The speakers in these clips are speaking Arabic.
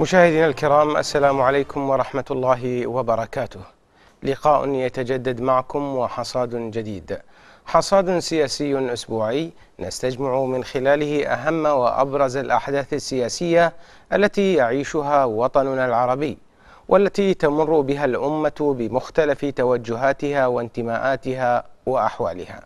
مشاهدينا الكرام السلام عليكم ورحمة الله وبركاته لقاء يتجدد معكم وحصاد جديد حصاد سياسي أسبوعي نستجمع من خلاله أهم وأبرز الأحداث السياسية التي يعيشها وطننا العربي والتي تمر بها الأمة بمختلف توجهاتها وانتماءاتها وأحوالها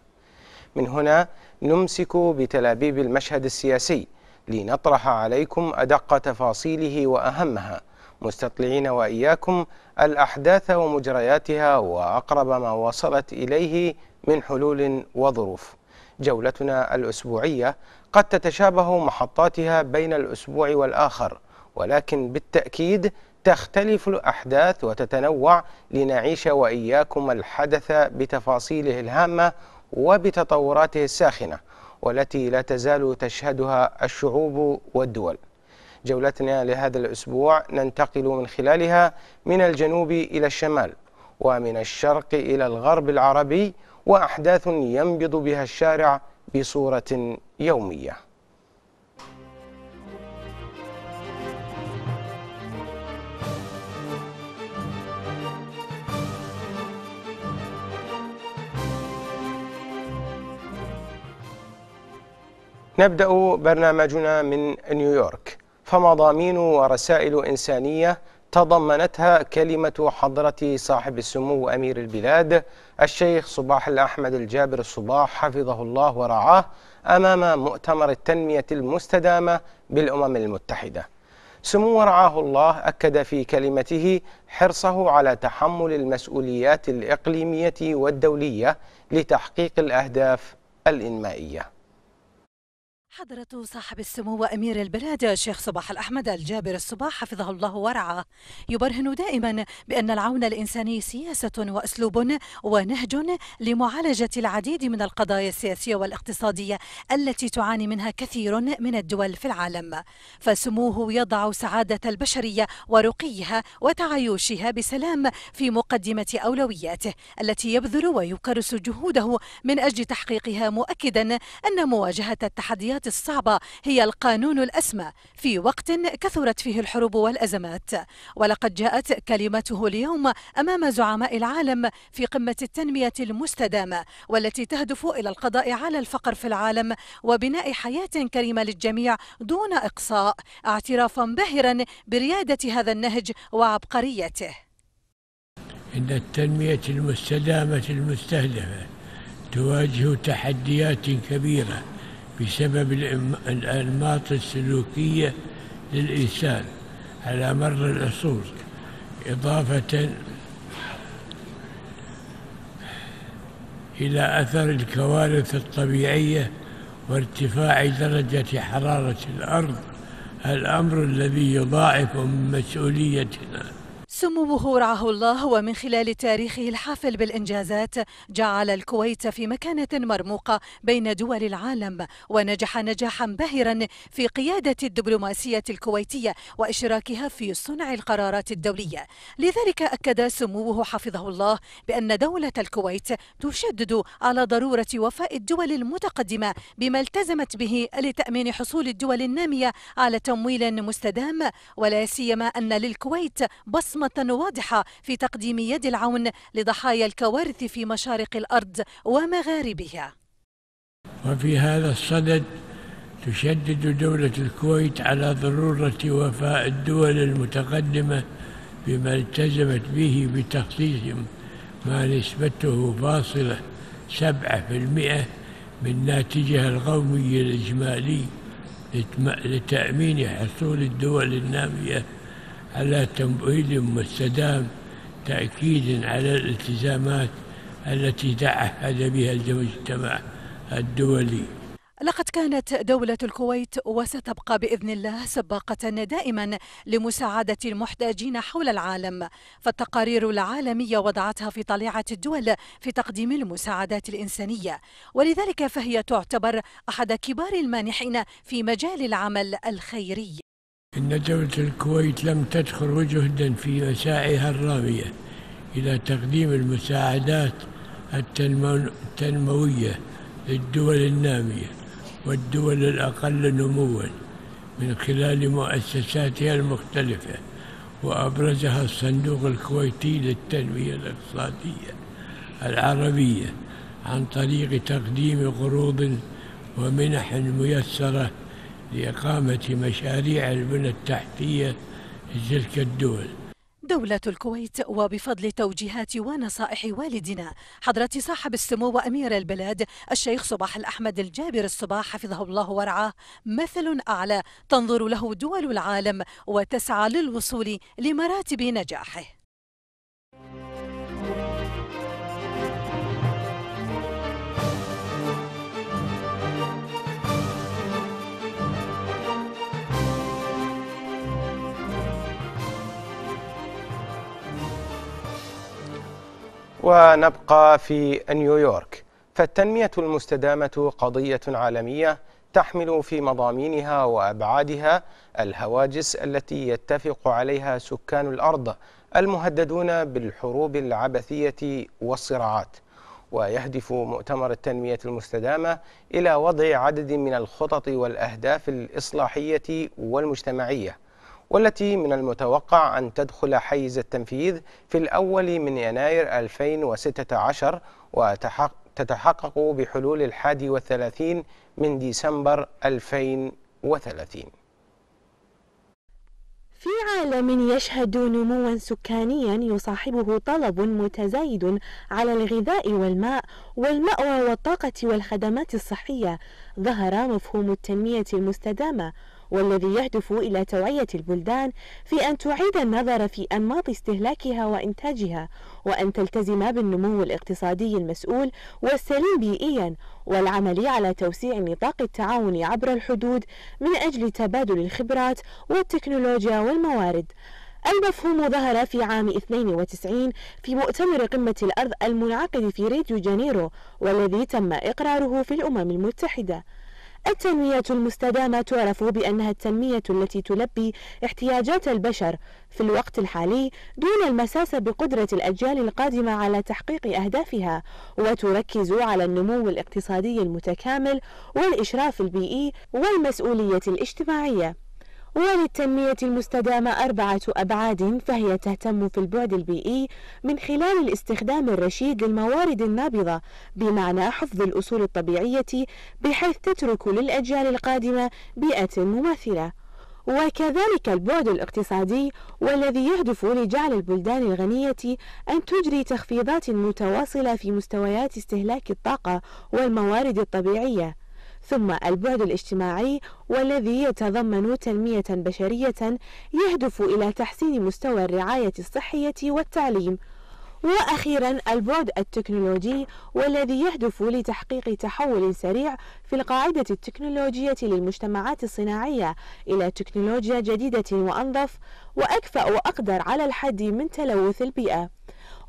من هنا نمسك بتلابيب المشهد السياسي لنطرح عليكم أدق تفاصيله وأهمها مستطلعين وإياكم الأحداث ومجرياتها وأقرب ما وصلت إليه من حلول وظروف جولتنا الأسبوعية قد تتشابه محطاتها بين الأسبوع والآخر ولكن بالتأكيد تختلف الأحداث وتتنوع لنعيش وإياكم الحدث بتفاصيله الهامة وبتطوراته الساخنة والتي لا تزال تشهدها الشعوب والدول جولتنا لهذا الأسبوع ننتقل من خلالها من الجنوب إلى الشمال ومن الشرق إلى الغرب العربي وأحداث ينبض بها الشارع بصورة يومية نبدأ برنامجنا من نيويورك فمضامين ورسائل إنسانية تضمنتها كلمة حضرة صاحب السمو أمير البلاد الشيخ صباح الأحمد الجابر الصباح حفظه الله ورعاه أمام مؤتمر التنمية المستدامة بالأمم المتحدة سمو رعاه الله أكد في كلمته حرصه على تحمل المسؤوليات الإقليمية والدولية لتحقيق الأهداف الإنمائية حضرة صاحب السمو وأمير البلاد الشيخ صباح الأحمد الجابر الصباح حفظه الله ورعاه يبرهن دائما بأن العون الإنساني سياسة وأسلوب ونهج لمعالجة العديد من القضايا السياسية والاقتصادية التي تعاني منها كثير من الدول في العالم فسموه يضع سعادة البشرية ورقيها وتعايشها بسلام في مقدمة أولوياته التي يبذل ويكرس جهوده من أجل تحقيقها مؤكدا أن مواجهة التحديات القرارات الصعبة هي القانون الأسمى في وقت كثرت فيه الحروب والأزمات ولقد جاءت كلمته اليوم أمام زعماء العالم في قمة التنمية المستدامة والتي تهدف إلى القضاء على الفقر في العالم وبناء حياة كريمة للجميع دون إقصاء اعترافا باهرا بريادة هذا النهج وعبقريته إن التنمية المستدامة المستهدفة تواجه تحديات كبيره بسبب الأنماط السلوكية للإنسان على مر العصور إضافة إلى أثر الكوارث الطبيعية وارتفاع درجة حرارة الأرض الأمر الذي يضاعف من مسؤوليتنا سموه رعاه الله ومن خلال تاريخه الحافل بالإنجازات جعل الكويت في مكانة مرموقة بين دول العالم ونجح نجاحا باهرا في قيادة الدبلوماسية الكويتية وإشراكها في صنع القرارات الدولية لذلك أكد سموه حفظه الله بأن دولة الكويت تشدد على ضرورة وفاء الدول المتقدمة بما التزمت به لتأمين حصول الدول النامية على تمويل مستدام ولا سيما أن للكويت بصمة واضحة في تقديم يد العون لضحايا الكوارث في مشارق الارض ومغاربها. وفي هذا الصدد تشدد دولة الكويت على ضرورة وفاء الدول المتقدمة بما التزمت به بتخصيص ما نسبته فاصلة سبعة في المئة من ناتجها القومي الإجمالي لتأمين حصول الدول النامية على تمويل مستدام تأكيد على الالتزامات التي تعهد بها المجتمع الدولي لقد كانت دولة الكويت وستبقى بإذن الله سباقة دائما لمساعدة المحتاجين حول العالم، فالتقارير العالمية وضعتها في طليعة الدول في تقديم المساعدات الإنسانية، ولذلك فهي تعتبر أحد كبار المانحين في مجال العمل الخيري. إن دولة الكويت لم تدخل جهدا في مساعيها الرامية إلى تقديم المساعدات التنموية للدول النامية والدول الأقل نموا من خلال مؤسساتها المختلفة وأبرزها الصندوق الكويتي للتنمية الاقتصادية العربية عن طريق تقديم قروض ومنح ميسره لإقامة مشاريع البنى التحتية لتلك الدول دولة الكويت وبفضل توجيهات ونصائح والدنا حضرة صاحب السمو وأمير البلاد الشيخ صباح الأحمد الجابر الصباح حفظه الله ورعاه مثل أعلى تنظر له دول العالم وتسعى للوصول لمراتب نجاحه ونبقى في نيويورك فالتنمية المستدامة قضية عالمية تحمل في مضامينها وأبعادها الهواجس التي يتفق عليها سكان الأرض المهددون بالحروب العبثية والصراعات ويهدف مؤتمر التنمية المستدامة إلى وضع عدد من الخطط والأهداف الإصلاحية والمجتمعية والتي من المتوقع أن تدخل حيز التنفيذ في الأول من يناير 2016 وتتحقق بحلول الحادي والثلاثين من ديسمبر 2030 في عالم يشهد نموا سكانيا يصاحبه طلب متزايد على الغذاء والماء والمأوى والطاقة والخدمات الصحية ظهر مفهوم التنمية المستدامة والذي يهدف إلى توعية البلدان في أن تعيد النظر في أنماط استهلاكها وإنتاجها وأن تلتزم بالنمو الاقتصادي المسؤول والسليم بيئيا والعمل على توسيع نطاق التعاون عبر الحدود من أجل تبادل الخبرات والتكنولوجيا والموارد المفهوم ظهر في عام 92 في مؤتمر قمة الأرض المنعقد في ريديو جانيرو والذي تم إقراره في الأمم المتحدة التنمية المستدامة تعرف بأنها التنمية التي تلبي احتياجات البشر في الوقت الحالي دون المساس بقدرة الأجيال القادمة على تحقيق أهدافها وتركز على النمو الاقتصادي المتكامل والإشراف البيئي والمسؤولية الاجتماعية وللتنمية المستدامة أربعة أبعاد فهي تهتم في البعد البيئي من خلال الاستخدام الرشيد للموارد النابضة بمعنى حفظ الأصول الطبيعية بحيث تترك للأجيال القادمة بيئة مماثلة وكذلك البعد الاقتصادي والذي يهدف لجعل البلدان الغنية أن تجري تخفيضات متواصلة في مستويات استهلاك الطاقة والموارد الطبيعية ثم البعد الاجتماعي والذي يتضمن تنمية بشرية يهدف إلى تحسين مستوى الرعاية الصحية والتعليم وأخيرا البعد التكنولوجي والذي يهدف لتحقيق تحول سريع في القاعدة التكنولوجية للمجتمعات الصناعية إلى تكنولوجيا جديدة وأنظف وأكفأ وأقدر على الحد من تلوث البيئة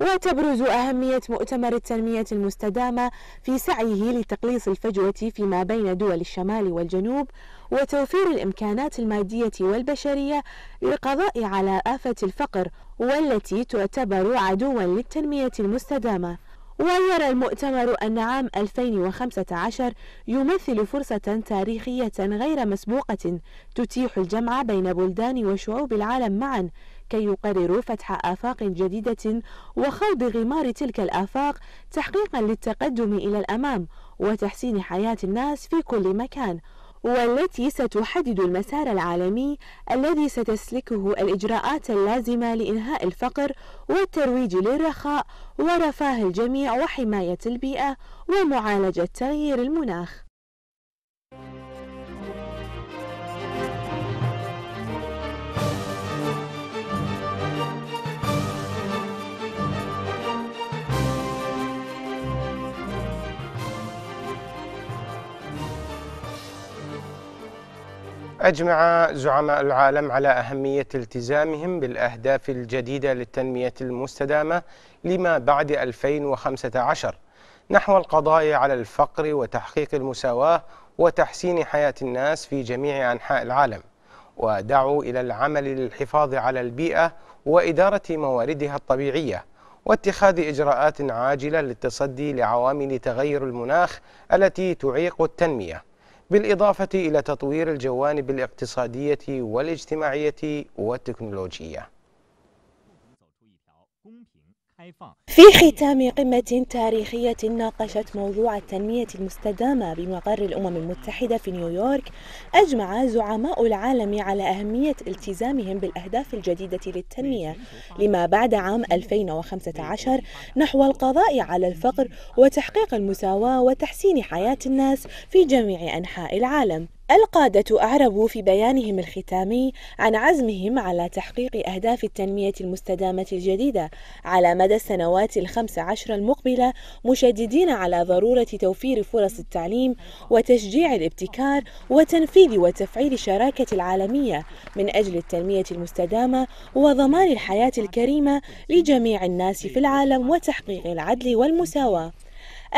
وتبرز أهمية مؤتمر التنمية المستدامة في سعيه لتقليص الفجوة فيما بين دول الشمال والجنوب وتوفير الإمكانات المادية والبشرية للقضاء على آفة الفقر والتي تعتبر عدوا للتنمية المستدامة ويرى المؤتمر أن عام 2015 يمثل فرصة تاريخية غير مسبوقة تتيح الجمع بين بلدان وشعوب العالم معا كي يقرروا فتح آفاق جديدة وخوض غمار تلك الآفاق تحقيقا للتقدم إلى الأمام وتحسين حياة الناس في كل مكان والتي ستحدد المسار العالمي الذي ستسلكه الإجراءات اللازمة لإنهاء الفقر والترويج للرخاء ورفاه الجميع وحماية البيئة ومعالجة تغيير المناخ أجمع زعماء العالم على أهمية التزامهم بالأهداف الجديدة للتنمية المستدامة لما بعد 2015 نحو القضاء على الفقر وتحقيق المساواة وتحسين حياة الناس في جميع أنحاء العالم ودعوا إلى العمل للحفاظ على البيئة وإدارة مواردها الطبيعية واتخاذ إجراءات عاجلة للتصدي لعوامل تغير المناخ التي تعيق التنمية بالإضافة إلى تطوير الجوانب الاقتصادية والاجتماعية والتكنولوجية في ختام قمة تاريخية ناقشت موضوع التنمية المستدامة بمقر الأمم المتحدة في نيويورك أجمع زعماء العالم على أهمية التزامهم بالأهداف الجديدة للتنمية لما بعد عام 2015 نحو القضاء على الفقر وتحقيق المساواة وتحسين حياة الناس في جميع أنحاء العالم القادة أعربوا في بيانهم الختامي عن عزمهم على تحقيق أهداف التنمية المستدامة الجديدة على مدى السنوات الخمس عشر المقبلة مشددين على ضرورة توفير فرص التعليم وتشجيع الابتكار وتنفيذ وتفعيل شراكة العالمية من أجل التنمية المستدامة وضمان الحياة الكريمة لجميع الناس في العالم وتحقيق العدل والمساواة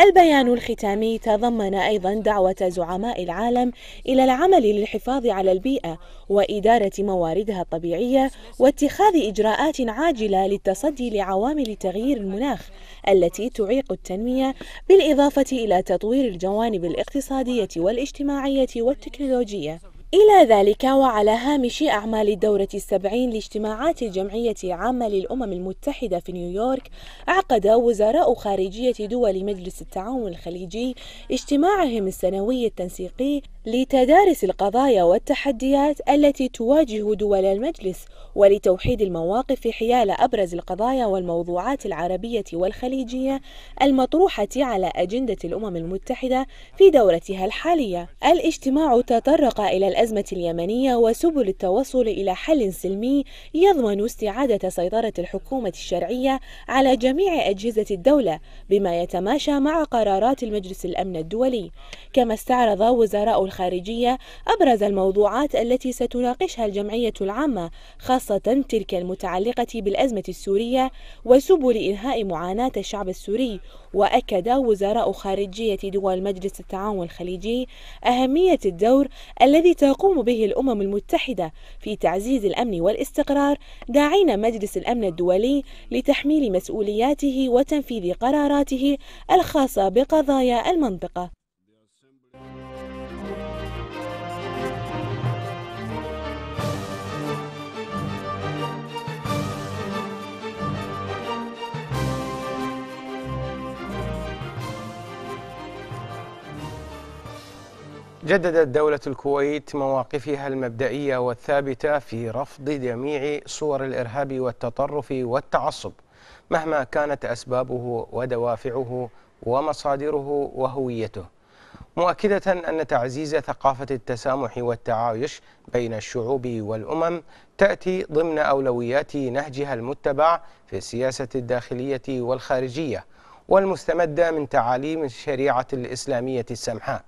البيان الختامي تضمن أيضا دعوة زعماء العالم إلى العمل للحفاظ على البيئة وإدارة مواردها الطبيعية واتخاذ إجراءات عاجلة للتصدي لعوامل تغيير المناخ التي تعيق التنمية بالإضافة إلى تطوير الجوانب الاقتصادية والاجتماعية والتكنولوجية إلى ذلك وعلى هامش أعمال الدورة السبعين لاجتماعات الجمعية العامة للأمم المتحدة في نيويورك أعقد وزراء خارجية دول مجلس التعاون الخليجي اجتماعهم السنوي التنسيقي لتدارس القضايا والتحديات التي تواجه دول المجلس ولتوحيد المواقف حيال أبرز القضايا والموضوعات العربية والخليجية المطروحة على أجندة الأمم المتحدة في دورتها الحالية الاجتماع تطرق إلى الأزمة اليمنية وسبل التوصل إلى حل سلمي يضمن استعادة سيطرة الحكومة الشرعية على جميع أجهزة الدولة بما يتماشى مع قرارات المجلس الأمن الدولي كما استعرض وزراء الخارجية أبرز الموضوعات التي ستناقشها الجمعية العامة خاصة تلك المتعلقة بالأزمة السورية وسبل إنهاء معاناة الشعب السوري وأكد وزراء خارجية دول مجلس التعاون الخليجي أهمية الدور الذي تقوم به الأمم المتحدة في تعزيز الأمن والاستقرار داعين مجلس الأمن الدولي لتحميل مسؤولياته وتنفيذ قراراته الخاصة بقضايا المنطقة جددت دولة الكويت مواقفها المبدئية والثابتة في رفض جميع صور الإرهاب والتطرف والتعصب مهما كانت أسبابه ودوافعه ومصادره وهويته مؤكدة أن تعزيز ثقافة التسامح والتعايش بين الشعوب والأمم تأتي ضمن أولويات نهجها المتبع في السياسة الداخلية والخارجية والمستمدة من تعاليم الشريعة الإسلامية السمحاء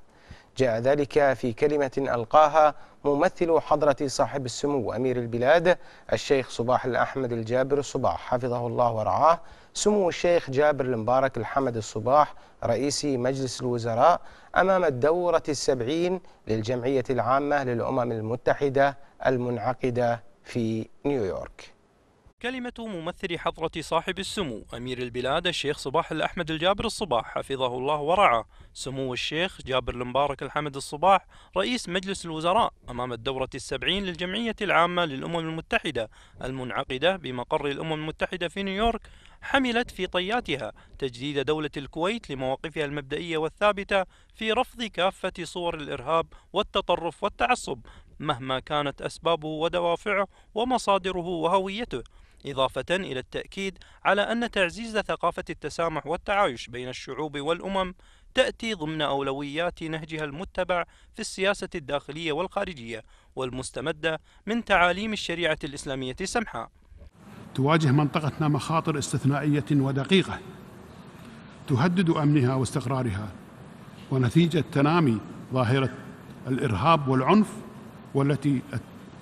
جاء ذلك في كلمة ألقاها ممثل حضرة صاحب السمو أمير البلاد الشيخ صباح الأحمد الجابر الصباح حفظه الله ورعاه سمو الشيخ جابر المبارك الحمد الصباح رئيس مجلس الوزراء أمام الدورة السبعين للجمعية العامة للأمم المتحدة المنعقدة في نيويورك كلمة ممثل حضرة صاحب السمو أمير البلاد الشيخ صباح الأحمد الجابر الصباح حفظه الله ورعاه سمو الشيخ جابر المبارك الحمد الصباح رئيس مجلس الوزراء أمام الدورة السبعين للجمعية العامة للأمم المتحدة المنعقدة بمقر الأمم المتحدة في نيويورك حملت في طياتها تجديد دولة الكويت لمواقفها المبدئية والثابتة في رفض كافة صور الإرهاب والتطرف والتعصب مهما كانت أسبابه ودوافعه ومصادره وهويته إضافة إلى التأكيد على أن تعزيز ثقافة التسامح والتعايش بين الشعوب والأمم تأتي ضمن أولويات نهجها المتبع في السياسة الداخلية والخارجية والمستمدة من تعاليم الشريعة الإسلامية السمحة. تواجه منطقتنا مخاطر استثنائية ودقيقة تهدد أمنها واستقرارها ونتيجة تنامي ظاهرة الإرهاب والعنف والتي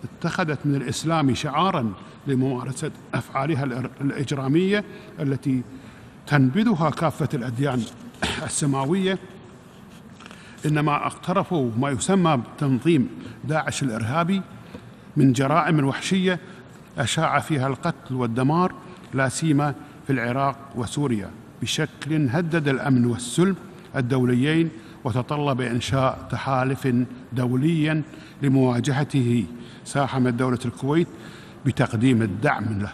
اتخذت من الإسلام شعارا لممارسة أفعالها الإجرامية التي تنبذها كافة الأديان السماوية إنما اقترفوا ما يسمى بتنظيم داعش الإرهابي من جرائم وحشية أشاع فيها القتل والدمار لا سيما في العراق وسوريا بشكل هدد الأمن والسلم الدوليين وتطلب إنشاء تحالف دوليا لمواجهته ساهم دولة الكويت بتقديم الدعم له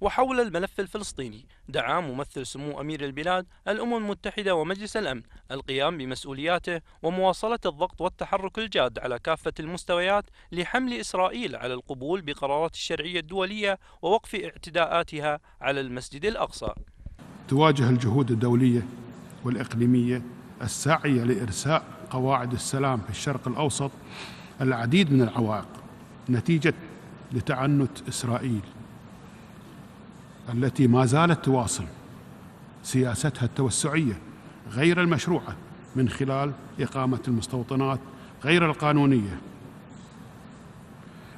وحول الملف الفلسطيني دعا ممثل سمو أمير البلاد الأمم المتحدة ومجلس الأمن القيام بمسؤولياته ومواصلة الضغط والتحرك الجاد على كافة المستويات لحمل إسرائيل على القبول بقرارات الشرعية الدولية ووقف اعتداءاتها على المسجد الأقصى تواجه الجهود الدولية والإقليمية السعي لإرساء قواعد السلام في الشرق الأوسط العديد من العوائق نتيجة لتعنت إسرائيل التي ما زالت تواصل سياستها التوسعية غير المشروعة من خلال إقامة المستوطنات غير القانونية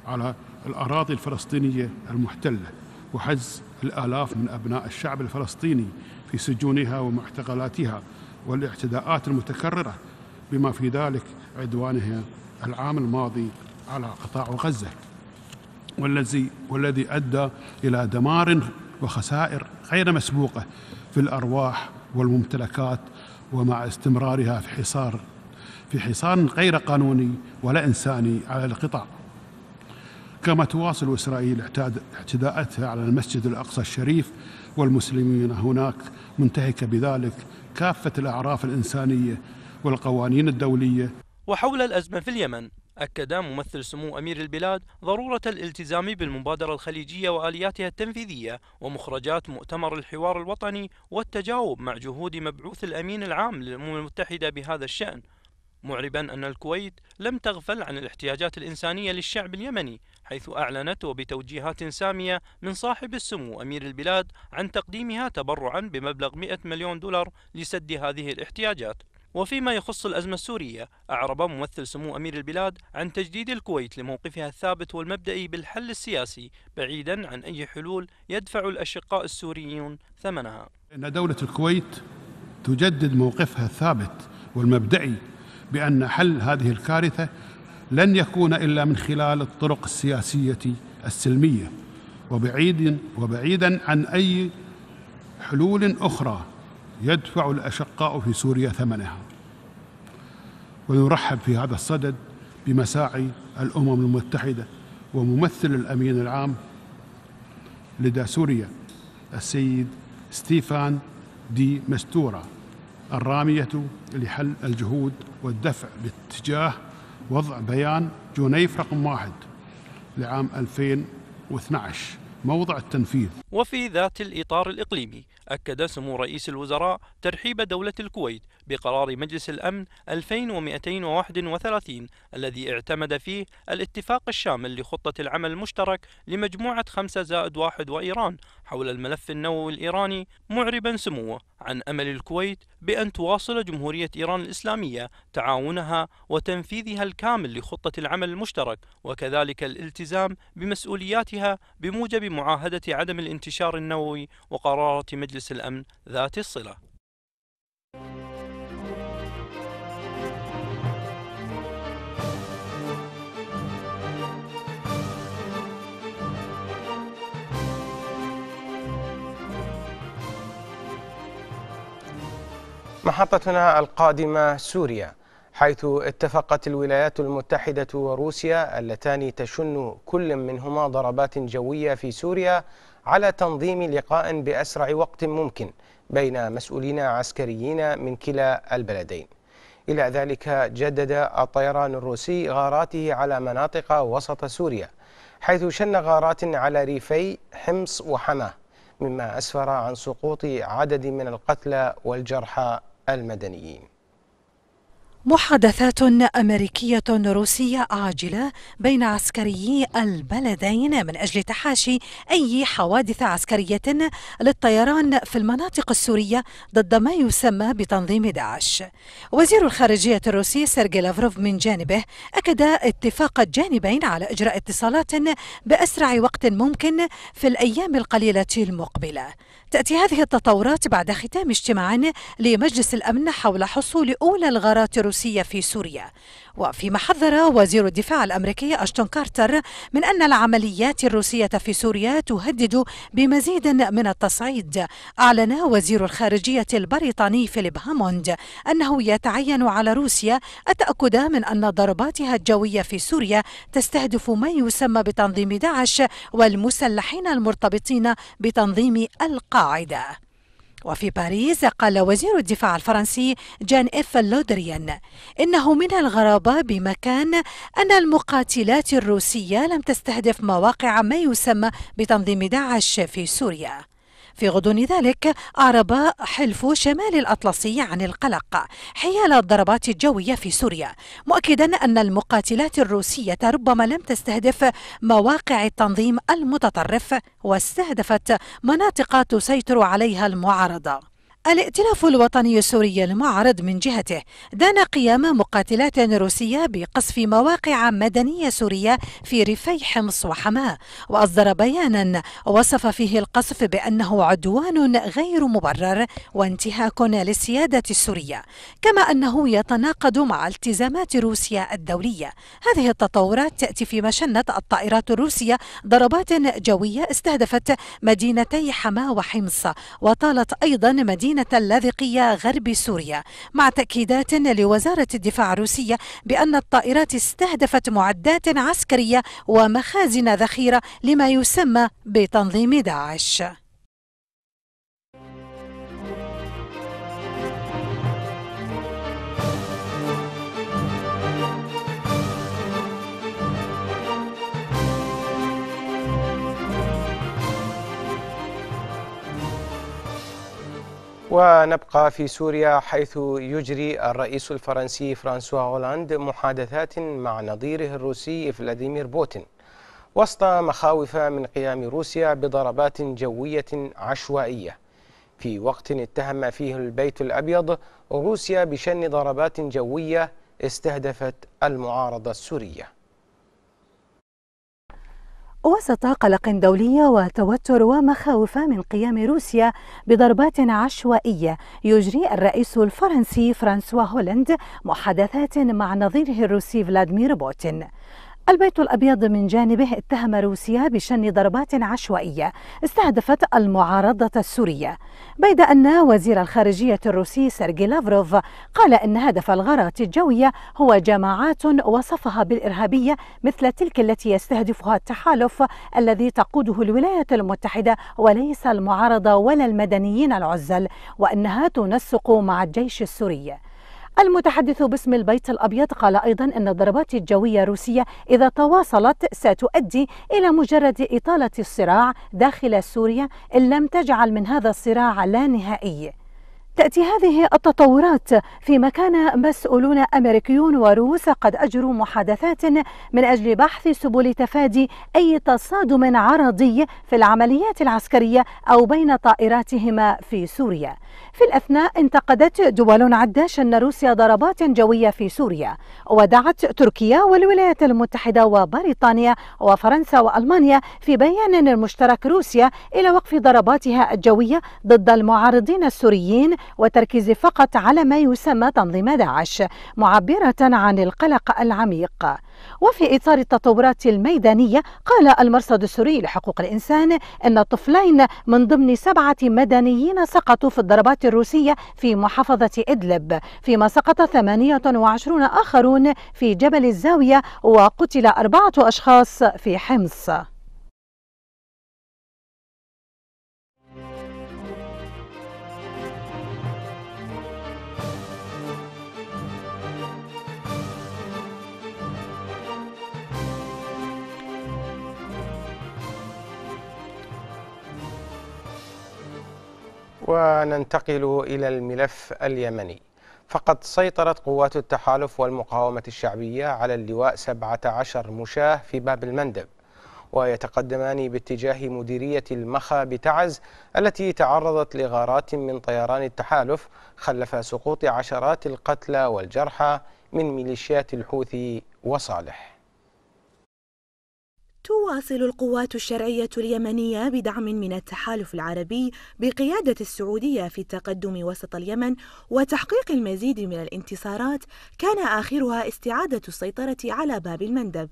على الأراضي الفلسطينية المحتلة وحجز الآلاف من أبناء الشعب الفلسطيني في سجونها ومعتقلاتها والاعتداءات المتكررة بما في ذلك عدوانها العام الماضي على قطاع غزة والذي والذي أدى إلى دمار وخسائر غير مسبوقة في الأرواح والممتلكات ومع استمرارها في حصار في حصار غير قانوني ولا إنساني على القطاع كما تواصل إسرائيل اعتداءاتها على المسجد الأقصى الشريف والمسلمين هناك منتهكة بذلك كافة الأعراف الإنسانية والقوانين الدولية وحول الأزمة في اليمن أكد ممثل سمو أمير البلاد ضرورة الالتزام بالمبادرة الخليجية وآلياتها التنفيذية ومخرجات مؤتمر الحوار الوطني والتجاوب مع جهود مبعوث الأمين العام للأمم المتحدة بهذا الشأن معربا أن الكويت لم تغفل عن الاحتياجات الإنسانية للشعب اليمني حيث أعلنت وبتوجيهات سامية من صاحب السمو أمير البلاد عن تقديمها تبرعا بمبلغ 100 مليون دولار لسد هذه الاحتياجات وفيما يخص الأزمة السورية أعرب ممثل سمو أمير البلاد عن تجديد الكويت لموقفها الثابت والمبدئي بالحل السياسي بعيدا عن أي حلول يدفع الأشقاء السوريون ثمنها إن دولة الكويت تجدد موقفها الثابت والمبدئي بأن حل هذه الكارثة لن يكون إلا من خلال الطرق السياسية السلمية وبعيد وبعيدا عن أي حلول أخرى يدفع الأشقاء في سوريا ثمنها ونرحب في هذا الصدد بمساعي الأمم المتحدة وممثل الأمين العام لدى سوريا السيد ستيفان دي مستورا الرامية لحل الجهود والدفع باتجاه وضع بيان جنيف رقم واحد لعام 2012 موضع التنفيذ وفي ذات الإطار الإقليمي أكد سمو رئيس الوزراء ترحيب دولة الكويت بقرار مجلس الأمن 2231 الذي اعتمد فيه الاتفاق الشامل لخطة العمل المشترك لمجموعة 5 زائد 1 وإيران حول الملف النووي الإيراني معربا سموه عن أمل الكويت بأن تواصل جمهورية إيران الإسلامية تعاونها وتنفيذها الكامل لخطة العمل المشترك وكذلك الالتزام بمسؤولياتها بموجب معاهدة عدم الانتشار النووي وقرارة مجلس مجلس الأمن ذات الصلة محطتنا القادمة سوريا حيث اتفقت الولايات المتحدة وروسيا اللتان تشن كل منهما ضربات جوية في سوريا على تنظيم لقاء بأسرع وقت ممكن بين مسؤولين عسكريين من كلا البلدين إلى ذلك جدد الطيران الروسي غاراته على مناطق وسط سوريا حيث شن غارات على ريفي حمص وحماه مما أسفر عن سقوط عدد من القتلى والجرحى المدنيين محادثات أمريكية روسية عاجلة بين عسكريي البلدين من أجل تحاشي أي حوادث عسكرية للطيران في المناطق السورية ضد ما يسمى بتنظيم داعش. وزير الخارجية الروسي سيرجي لافروف من جانبه أكد اتفاق الجانبين على إجراء اتصالات بأسرع وقت ممكن في الأيام القليلة المقبلة. تأتي هذه التطورات بعد ختام اجتماع لمجلس الأمن حول حصول أولى الغارات الروسية في سوريا وفيما حذر وزير الدفاع الأمريكي أشتون كارتر من أن العمليات الروسية في سوريا تهدد بمزيد من التصعيد أعلن وزير الخارجية البريطاني فيليب هاموند أنه يتعين على روسيا التأكد من أن ضرباتها الجوية في سوريا تستهدف ما يسمى بتنظيم داعش والمسلحين المرتبطين بتنظيم القاعدة وفي باريس قال وزير الدفاع الفرنسي جان إف لودريان إنه من الغرابة بمكان أن المقاتلات الروسية لم تستهدف مواقع ما يسمى بتنظيم داعش في سوريا في غضون ذلك أعرب حلف شمال الأطلسي عن القلق حيال الضربات الجوية في سوريا مؤكدا أن المقاتلات الروسية ربما لم تستهدف مواقع التنظيم المتطرف واستهدفت مناطق تسيطر عليها المعارضة الائتلاف الوطني السوري المعارض من جهته دان قيام مقاتلات روسية بقصف مواقع مدنية سورية في ريفي حمص وحماة وأصدر بيانا وصف فيه القصف بأنه عدوان غير مبرر وانتهاك للسيادة السورية كما أنه يتناقض مع التزامات روسيا الدولية هذه التطورات تأتي فيما شنت الطائرات الروسية ضربات جوية استهدفت مدينتي حماة وحمص وطالت أيضا مدينة مدينة اللاذقية غرب سوريا مع تأكيدات لوزارة الدفاع الروسية بأن الطائرات استهدفت معدات عسكرية ومخازن ذخيرة لما يسمى بتنظيم داعش ونبقى في سوريا حيث يجري الرئيس الفرنسي فرانسوا هولاند محادثات مع نظيره الروسي فلاديمير بوتين وسط مخاوف من قيام روسيا بضربات جوية عشوائية في وقت اتهم فيه البيت الأبيض روسيا بشن ضربات جوية استهدفت المعارضة السورية وسط قلق دولي وتوتر ومخاوف من قيام روسيا بضربات عشوائية يجري الرئيس الفرنسي فرانسوا هولند محادثات مع نظيره الروسي فلاديمير بوتين البيت الأبيض من جانبه اتهم روسيا بشن ضربات عشوائية استهدفت المعارضة السورية بيد أن وزير الخارجية الروسي سيرجي لافروف قال إن هدف الغارات الجوية هو جماعات وصفها بالإرهابية مثل تلك التي يستهدفها التحالف الذي تقوده الولايات المتحدة وليس المعارضة ولا المدنيين العزل وأنها تنسق مع الجيش السوري المتحدث باسم البيت الأبيض قال أيضا أن الضربات الجوية الروسية إذا تواصلت ستؤدي إلى مجرد إطالة الصراع داخل سوريا إن لم تجعل من هذا الصراع لا نهائي تأتي هذه التطورات فيما كان مسؤولون أمريكيون وروس قد أجروا محادثات من أجل بحث سبل تفادي أي تصادم عرضي في العمليات العسكرية أو بين طائراتهما في سوريا في الأثناء انتقدت دول عدة شن روسيا ضربات جوية في سوريا ودعت تركيا والولايات المتحدة وبريطانيا وفرنسا وألمانيا في بيان مشترك روسيا إلى وقف ضرباتها الجوية ضد المعارضين السوريين وتركيز فقط على ما يسمى تنظيم داعش معبرة عن القلق العميق وفي إطار التطورات الميدانية قال المرصد السوري لحقوق الإنسان أن طفلين من ضمن سبعة مدنيين سقطوا في الضربات الروسية في محافظة إدلب فيما سقط 28 آخرون في جبل الزاوية وقتل أربعة أشخاص في حمص وننتقل إلى الملف اليمني فقد سيطرت قوات التحالف والمقاومة الشعبية على اللواء 17 مشاه في باب المندب ويتقدمان باتجاه مديرية المخا بتعز التي تعرضت لغارات من طيران التحالف خلف سقوط عشرات القتلى والجرحى من ميليشيات الحوثي وصالح تواصل القوات الشرعية اليمنية بدعم من التحالف العربي بقيادة السعودية في التقدم وسط اليمن وتحقيق المزيد من الانتصارات كان آخرها استعادة السيطرة على باب المندب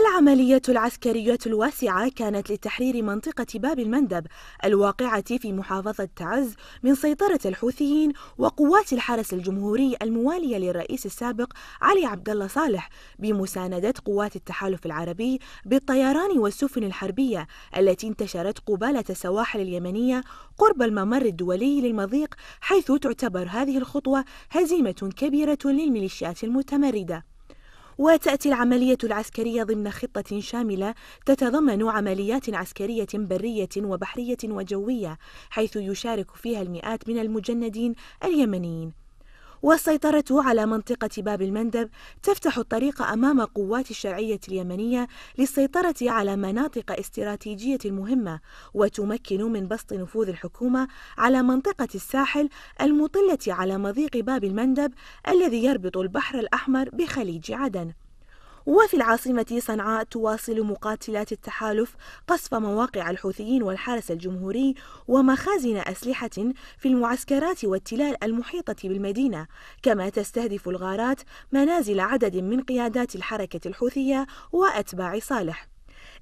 العملية العسكرية الواسعة كانت لتحرير منطقة باب المندب الواقعة في محافظة تعز من سيطرة الحوثيين وقوات الحرس الجمهوري الموالية للرئيس السابق علي عبد الله صالح بمساندة قوات التحالف العربي بالطيران والسفن الحربية التي انتشرت قبالة السواحل اليمنية قرب الممر الدولي للمضيق حيث تعتبر هذه الخطوة هزيمة كبيرة للميليشيات المتمردة وتأتي العملية العسكرية ضمن خطة شاملة تتضمن عمليات عسكرية برية وبحرية وجوية حيث يشارك فيها المئات من المجندين اليمنيين والسيطرة على منطقة باب المندب تفتح الطريق أمام قوات الشرعية اليمنية للسيطرة على مناطق استراتيجية مهمة وتمكن من بسط نفوذ الحكومة على منطقة الساحل المطلة على مضيق باب المندب الذي يربط البحر الأحمر بخليج عدن وفي العاصمة صنعاء تواصل مقاتلات التحالف قصف مواقع الحوثيين والحرس الجمهوري ومخازن أسلحة في المعسكرات والتلال المحيطة بالمدينة كما تستهدف الغارات منازل عدد من قيادات الحركة الحوثية وأتباع صالح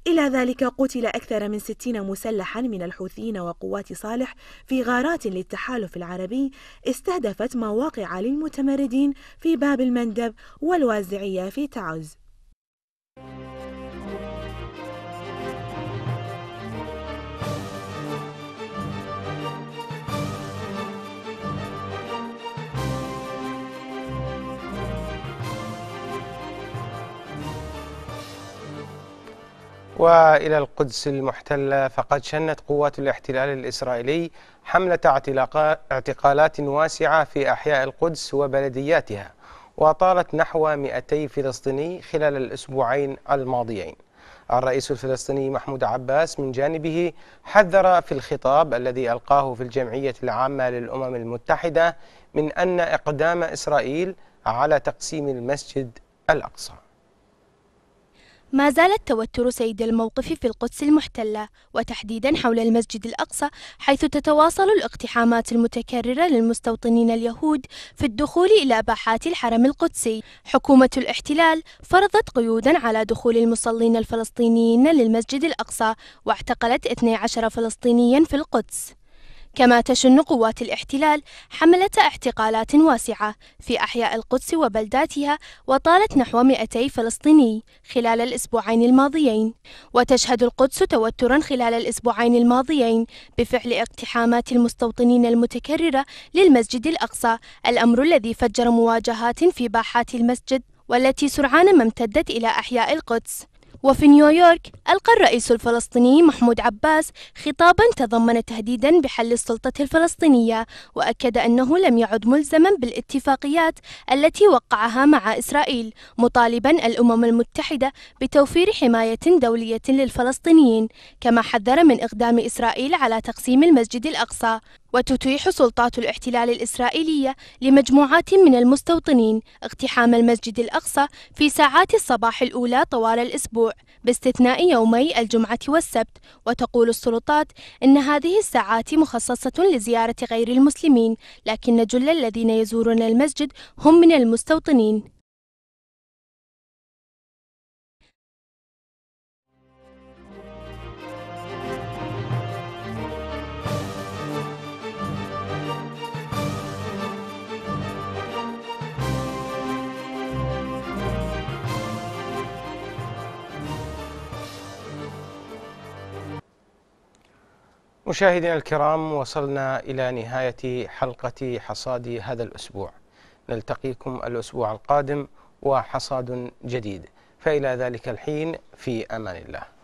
إلى ذلك قتل أكثر من ستين مسلحا من الحوثيين وقوات صالح في غارات للتحالف العربي استهدفت مواقع للمتمردين في باب المندب والوازعية في تعز وإلى القدس المحتلة فقد شنت قوات الاحتلال الإسرائيلي حملة اعتقالات واسعة في أحياء القدس وبلدياتها وطالت نحو 200 فلسطيني خلال الأسبوعين الماضيين الرئيس الفلسطيني محمود عباس من جانبه حذر في الخطاب الذي ألقاه في الجمعية العامة للأمم المتحدة من أن إقدام إسرائيل على تقسيم المسجد الأقصى ما زال التوتر سيد الموقف في القدس المحتلة وتحديدا حول المسجد الأقصى حيث تتواصل الاقتحامات المتكررة للمستوطنين اليهود في الدخول إلى باحات الحرم القدسي حكومة الاحتلال فرضت قيودا على دخول المصلين الفلسطينيين للمسجد الأقصى واعتقلت 12 فلسطينيا في القدس كما تشن قوات الاحتلال حملة اعتقالات واسعة في أحياء القدس وبلداتها وطالت نحو 200 فلسطيني خلال الأسبوعين الماضيين وتشهد القدس توترا خلال الأسبوعين الماضيين بفعل اقتحامات المستوطنين المتكررة للمسجد الأقصى الأمر الذي فجر مواجهات في باحات المسجد والتي سرعان ما امتدت إلى أحياء القدس وفي نيويورك ألقى الرئيس الفلسطيني محمود عباس خطابا تضمن تهديدا بحل السلطة الفلسطينية وأكد أنه لم يعد ملزما بالاتفاقيات التي وقعها مع إسرائيل مطالبا الأمم المتحدة بتوفير حماية دولية للفلسطينيين كما حذر من إقدام إسرائيل على تقسيم المسجد الأقصى وتتيح سلطات الاحتلال الإسرائيلية لمجموعات من المستوطنين اقتحام المسجد الأقصى في ساعات الصباح الأولى طوال الأسبوع باستثناء يومي الجمعة والسبت وتقول السلطات إن هذه الساعات مخصصة لزيارة غير المسلمين لكن جل الذين يزورون المسجد هم من المستوطنين مشاهدينا الكرام وصلنا إلى نهاية حلقة حصاد هذا الأسبوع نلتقيكم الأسبوع القادم وحصاد جديد فإلى ذلك الحين في أمان الله